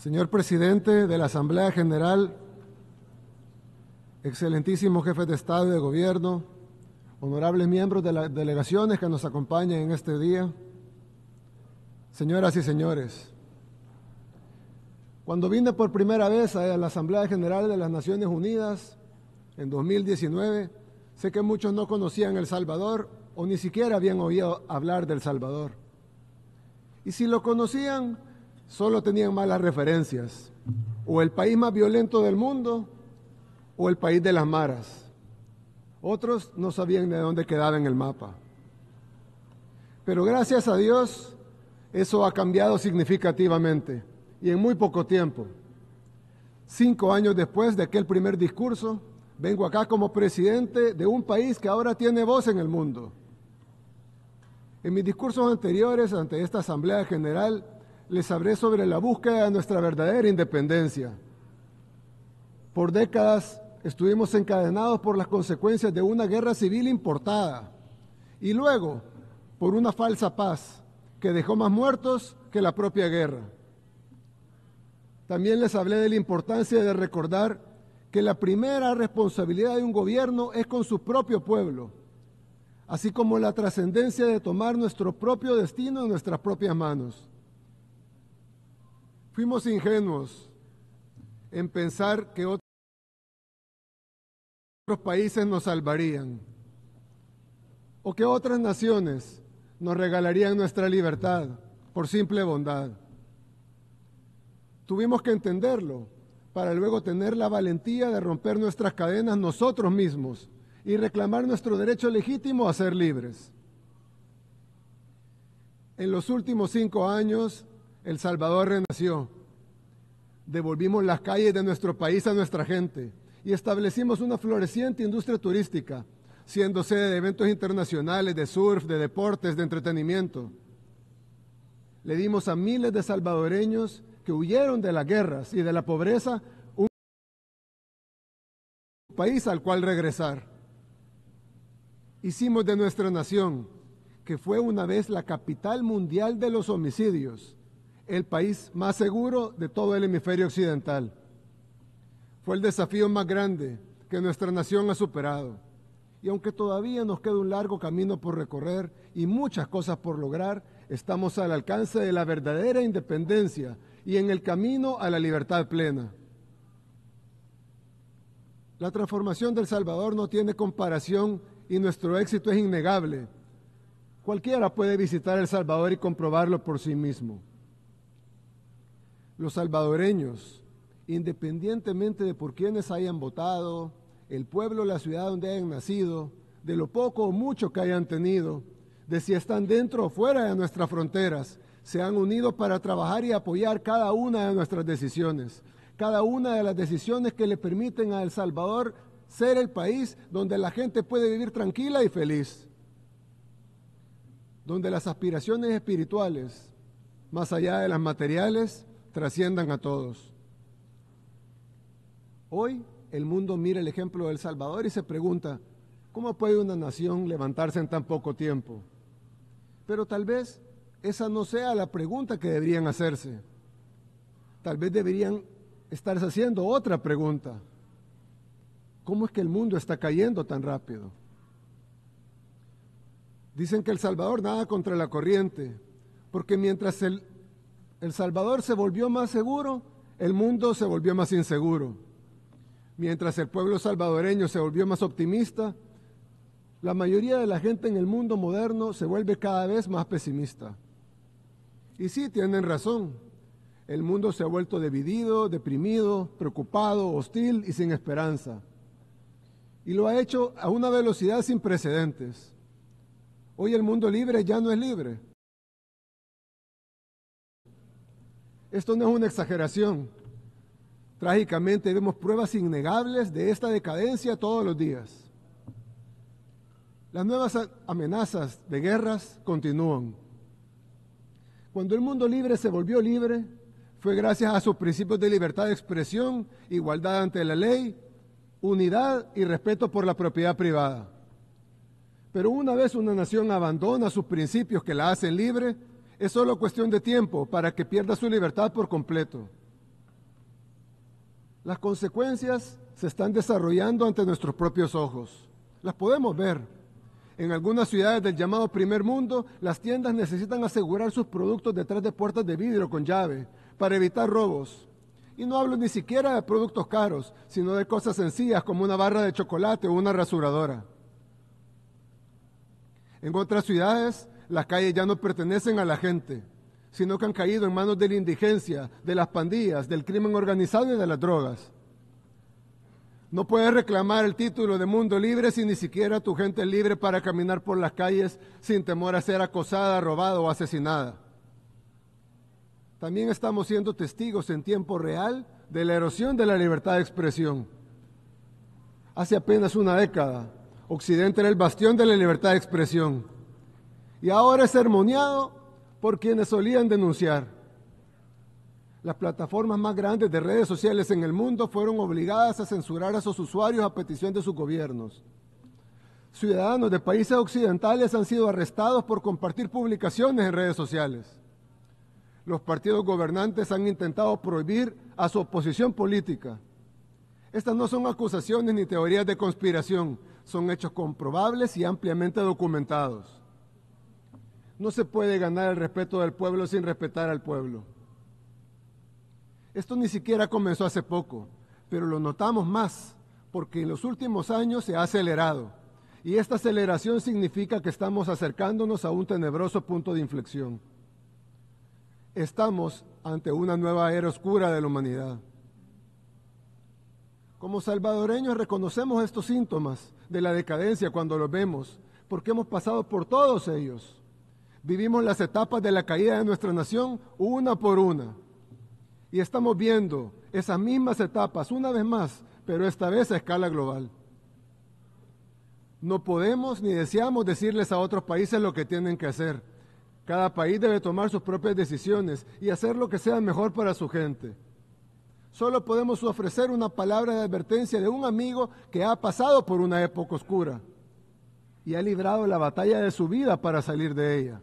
Señor presidente de la Asamblea General, excelentísimo Jefe de Estado y de Gobierno, honorables miembros de las delegaciones que nos acompañan en este día, señoras y señores, cuando vine por primera vez a la Asamblea General de las Naciones Unidas en 2019, sé que muchos no conocían El Salvador o ni siquiera habían oído hablar del Salvador. Y si lo conocían, solo tenían malas referencias. O el país más violento del mundo o el país de las maras. Otros no sabían de dónde quedaba en el mapa. Pero gracias a Dios, eso ha cambiado significativamente y en muy poco tiempo. Cinco años después de aquel primer discurso, vengo acá como presidente de un país que ahora tiene voz en el mundo. En mis discursos anteriores ante esta Asamblea General les hablé sobre la búsqueda de nuestra verdadera independencia. Por décadas estuvimos encadenados por las consecuencias de una guerra civil importada y luego por una falsa paz que dejó más muertos que la propia guerra. También les hablé de la importancia de recordar que la primera responsabilidad de un gobierno es con su propio pueblo, así como la trascendencia de tomar nuestro propio destino en nuestras propias manos. Fuimos ingenuos en pensar que otros países nos salvarían o que otras naciones nos regalarían nuestra libertad por simple bondad. Tuvimos que entenderlo para luego tener la valentía de romper nuestras cadenas nosotros mismos y reclamar nuestro derecho legítimo a ser libres. En los últimos cinco años el Salvador renació. Devolvimos las calles de nuestro país a nuestra gente y establecimos una floreciente industria turística, siendo sede de eventos internacionales de surf, de deportes, de entretenimiento. Le dimos a miles de salvadoreños que huyeron de las guerras y de la pobreza un país al cual regresar. Hicimos de nuestra nación, que fue una vez la capital mundial de los homicidios, el país más seguro de todo el hemisferio occidental. Fue el desafío más grande que nuestra nación ha superado. Y aunque todavía nos queda un largo camino por recorrer y muchas cosas por lograr, estamos al alcance de la verdadera independencia y en el camino a la libertad plena. La transformación del Salvador no tiene comparación y nuestro éxito es innegable. Cualquiera puede visitar El Salvador y comprobarlo por sí mismo los salvadoreños, independientemente de por quienes hayan votado, el pueblo, o la ciudad donde hayan nacido, de lo poco o mucho que hayan tenido, de si están dentro o fuera de nuestras fronteras, se han unido para trabajar y apoyar cada una de nuestras decisiones, cada una de las decisiones que le permiten a El Salvador ser el país donde la gente puede vivir tranquila y feliz, donde las aspiraciones espirituales, más allá de las materiales, trasciendan a todos. Hoy el mundo mira el ejemplo del Salvador y se pregunta, ¿cómo puede una nación levantarse en tan poco tiempo? Pero tal vez esa no sea la pregunta que deberían hacerse. Tal vez deberían estarse haciendo otra pregunta. ¿Cómo es que el mundo está cayendo tan rápido? Dicen que El Salvador nada contra la corriente, porque mientras el el Salvador se volvió más seguro, el mundo se volvió más inseguro. Mientras el pueblo salvadoreño se volvió más optimista, la mayoría de la gente en el mundo moderno se vuelve cada vez más pesimista. Y sí, tienen razón. El mundo se ha vuelto dividido, deprimido, preocupado, hostil y sin esperanza. Y lo ha hecho a una velocidad sin precedentes. Hoy el mundo libre ya no es libre. Esto no es una exageración. Trágicamente vemos pruebas innegables de esta decadencia todos los días. Las nuevas amenazas de guerras continúan. Cuando el mundo libre se volvió libre, fue gracias a sus principios de libertad de expresión, igualdad ante la ley, unidad y respeto por la propiedad privada. Pero una vez una nación abandona sus principios que la hacen libre, es solo cuestión de tiempo para que pierda su libertad por completo. Las consecuencias se están desarrollando ante nuestros propios ojos. Las podemos ver. En algunas ciudades del llamado primer mundo, las tiendas necesitan asegurar sus productos detrás de puertas de vidrio con llave para evitar robos. Y no hablo ni siquiera de productos caros, sino de cosas sencillas como una barra de chocolate o una rasuradora. En otras ciudades, las calles ya no pertenecen a la gente, sino que han caído en manos de la indigencia, de las pandillas, del crimen organizado y de las drogas. No puedes reclamar el título de mundo libre si ni siquiera tu gente libre para caminar por las calles sin temor a ser acosada, robada o asesinada. También estamos siendo testigos en tiempo real de la erosión de la libertad de expresión. Hace apenas una década, Occidente era el bastión de la libertad de expresión y ahora es sermoneado por quienes solían denunciar. Las plataformas más grandes de redes sociales en el mundo fueron obligadas a censurar a sus usuarios a petición de sus gobiernos. Ciudadanos de países occidentales han sido arrestados por compartir publicaciones en redes sociales. Los partidos gobernantes han intentado prohibir a su oposición política. Estas no son acusaciones ni teorías de conspiración, son hechos comprobables y ampliamente documentados. No se puede ganar el respeto del pueblo sin respetar al pueblo. Esto ni siquiera comenzó hace poco, pero lo notamos más porque en los últimos años se ha acelerado. Y esta aceleración significa que estamos acercándonos a un tenebroso punto de inflexión. Estamos ante una nueva era oscura de la humanidad. Como salvadoreños reconocemos estos síntomas de la decadencia cuando los vemos, porque hemos pasado por todos ellos. Vivimos las etapas de la caída de nuestra nación una por una. Y estamos viendo esas mismas etapas una vez más, pero esta vez a escala global. No podemos ni deseamos decirles a otros países lo que tienen que hacer. Cada país debe tomar sus propias decisiones y hacer lo que sea mejor para su gente. Solo podemos ofrecer una palabra de advertencia de un amigo que ha pasado por una época oscura y ha librado la batalla de su vida para salir de ella.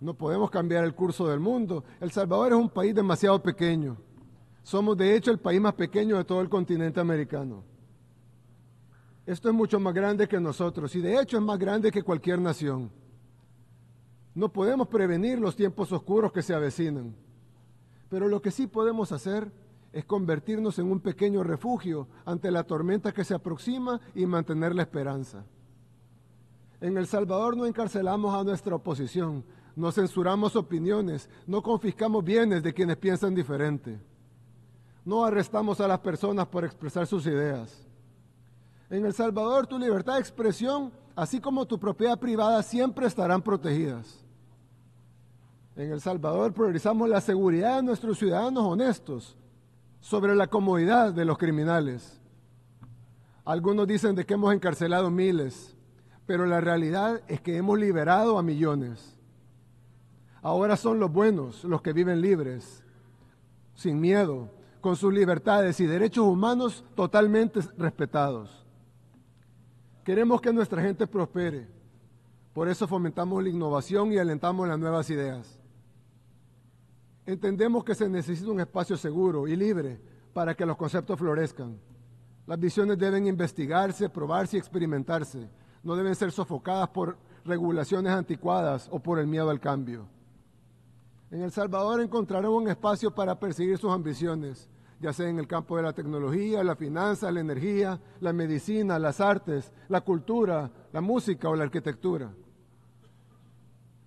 No podemos cambiar el curso del mundo. El Salvador es un país demasiado pequeño. Somos de hecho el país más pequeño de todo el continente americano. Esto es mucho más grande que nosotros y de hecho es más grande que cualquier nación. No podemos prevenir los tiempos oscuros que se avecinan, pero lo que sí podemos hacer es convertirnos en un pequeño refugio ante la tormenta que se aproxima y mantener la esperanza. En El Salvador no encarcelamos a nuestra oposición, no censuramos opiniones, no confiscamos bienes de quienes piensan diferente, no arrestamos a las personas por expresar sus ideas. En El Salvador tu libertad de expresión, así como tu propiedad privada, siempre estarán protegidas. En El Salvador priorizamos la seguridad de nuestros ciudadanos honestos sobre la comodidad de los criminales. Algunos dicen de que hemos encarcelado miles, pero la realidad es que hemos liberado a millones. Ahora son los buenos los que viven libres, sin miedo, con sus libertades y derechos humanos totalmente respetados. Queremos que nuestra gente prospere. Por eso fomentamos la innovación y alentamos las nuevas ideas. Entendemos que se necesita un espacio seguro y libre para que los conceptos florezcan. Las visiones deben investigarse, probarse y experimentarse. No deben ser sofocadas por regulaciones anticuadas o por el miedo al cambio. En El Salvador encontraron un espacio para perseguir sus ambiciones, ya sea en el campo de la tecnología, la finanza, la energía, la medicina, las artes, la cultura, la música o la arquitectura.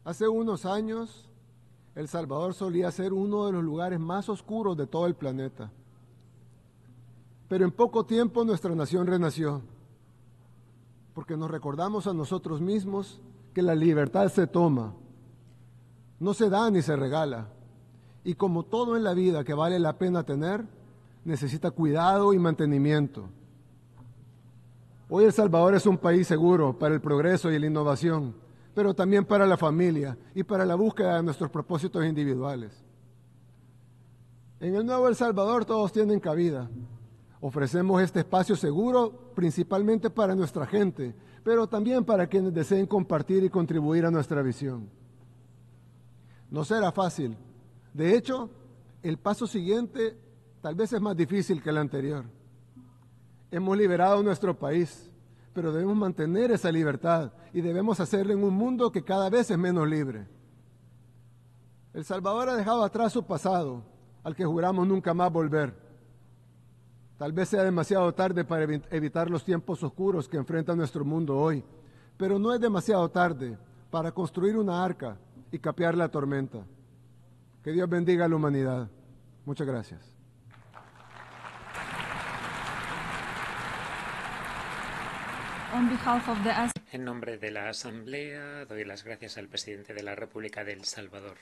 Hace unos años, El Salvador solía ser uno de los lugares más oscuros de todo el planeta. Pero en poco tiempo nuestra nación renació, porque nos recordamos a nosotros mismos que la libertad se toma no se da ni se regala. Y como todo en la vida que vale la pena tener, necesita cuidado y mantenimiento. Hoy El Salvador es un país seguro para el progreso y la innovación, pero también para la familia y para la búsqueda de nuestros propósitos individuales. En el Nuevo El Salvador todos tienen cabida. Ofrecemos este espacio seguro principalmente para nuestra gente, pero también para quienes deseen compartir y contribuir a nuestra visión. No será fácil. De hecho, el paso siguiente tal vez es más difícil que el anterior. Hemos liberado nuestro país, pero debemos mantener esa libertad y debemos hacerlo en un mundo que cada vez es menos libre. El Salvador ha dejado atrás su pasado, al que juramos nunca más volver. Tal vez sea demasiado tarde para evitar los tiempos oscuros que enfrenta nuestro mundo hoy, pero no es demasiado tarde para construir una arca y capear la tormenta. Que Dios bendiga a la humanidad. Muchas gracias. en nombre de la Asamblea, doy las gracias al presidente de la República de El Salvador.